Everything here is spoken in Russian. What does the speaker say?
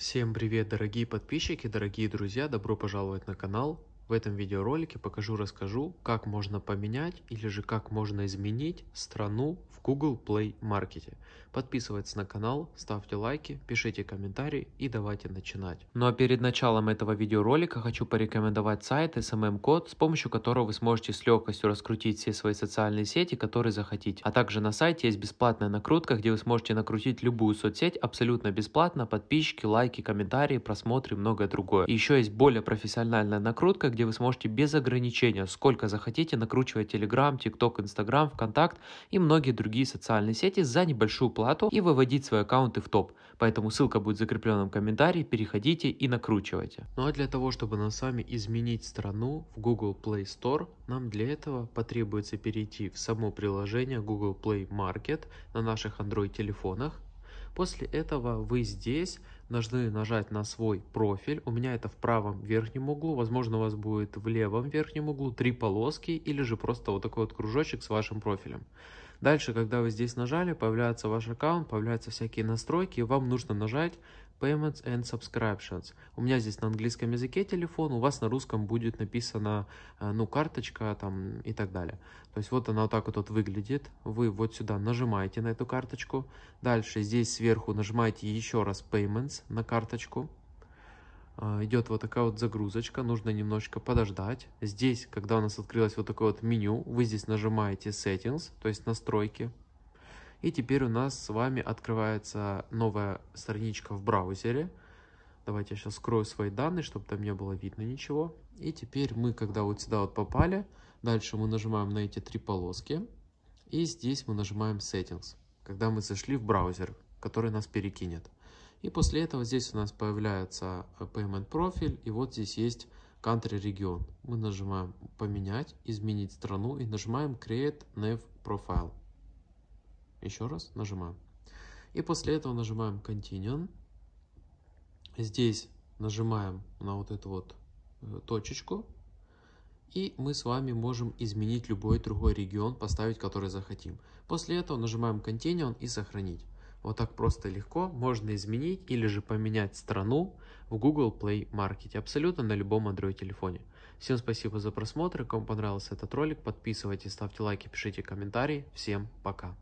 Всем привет дорогие подписчики, дорогие друзья, добро пожаловать на канал. В этом видеоролике покажу-расскажу, как можно поменять или же как можно изменить страну в Google Play Market. Подписывайтесь на канал, ставьте лайки, пишите комментарии и давайте начинать. Ну а перед началом этого видеоролика хочу порекомендовать сайт SMM-код, эм эм с помощью которого вы сможете с легкостью раскрутить все свои социальные сети, которые захотите. А также на сайте есть бесплатная накрутка, где вы сможете накрутить любую соцсеть абсолютно бесплатно, подписчики, лайки, комментарии, просмотры и многое другое. И еще есть более профессиональная накрутка, где где вы сможете без ограничения, сколько захотите, накручивать Telegram, TikTok, Instagram, ВКонтакт и многие другие социальные сети за небольшую плату и выводить свои аккаунты в топ. Поэтому ссылка будет в закрепленном комментарии, переходите и накручивайте. Ну а для того, чтобы нам с вами изменить страну в Google Play Store, нам для этого потребуется перейти в само приложение Google Play Market на наших Android телефонах. После этого вы здесь должны нажать на свой профиль. У меня это в правом верхнем углу, возможно у вас будет в левом верхнем углу три полоски или же просто вот такой вот кружочек с вашим профилем. Дальше, когда вы здесь нажали, появляется ваш аккаунт, появляются всякие настройки, и вам нужно нажать Payments and Subscriptions. У меня здесь на английском языке телефон, у вас на русском будет написано, э, ну, карточка там и так далее. То есть вот она вот так вот, вот выглядит. Вы вот сюда нажимаете на эту карточку. Дальше здесь сверху нажимаете еще раз Payments на карточку. Э, идет вот такая вот загрузочка, нужно немножечко подождать. Здесь, когда у нас открылось вот такое вот меню, вы здесь нажимаете Settings, то есть настройки. И теперь у нас с вами открывается новая страничка в браузере. Давайте я сейчас скрою свои данные, чтобы там не было видно ничего. И теперь мы, когда вот сюда вот попали, дальше мы нажимаем на эти три полоски. И здесь мы нажимаем Settings, когда мы зашли в браузер, который нас перекинет. И после этого здесь у нас появляется э, Payment профиль, и вот здесь есть Country регион. Мы нажимаем поменять, изменить страну и нажимаем Create Nav Profile. Еще раз нажимаем. И после этого нажимаем Continue. Здесь нажимаем на вот эту вот э, точечку. И мы с вами можем изменить любой другой регион, поставить который захотим. После этого нажимаем Continue и сохранить. Вот так просто и легко можно изменить или же поменять страну в Google Play Market абсолютно на любом Android телефоне. Всем спасибо за просмотр, кому понравился этот ролик, подписывайтесь, ставьте лайки, пишите комментарии. Всем пока!